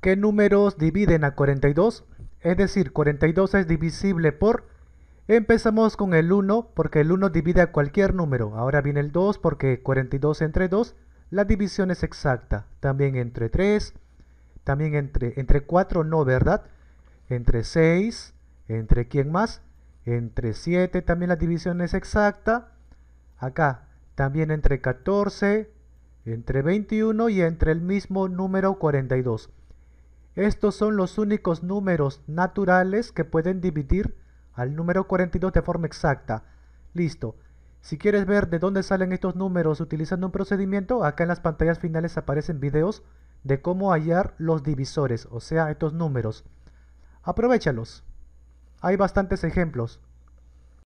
¿Qué números dividen a 42? Es decir, 42 es divisible por... Empezamos con el 1 porque el 1 divide a cualquier número. Ahora viene el 2 porque 42 entre 2, la división es exacta. También entre 3, también entre, entre 4 no, ¿verdad? Entre 6, entre quién más, entre 7 también la división es exacta. Acá también entre 14, entre 21 y entre el mismo número 42. Estos son los únicos números naturales que pueden dividir al número 42 de forma exacta. Listo. Si quieres ver de dónde salen estos números utilizando un procedimiento, acá en las pantallas finales aparecen videos de cómo hallar los divisores, o sea, estos números. Aprovechalos. Hay bastantes ejemplos.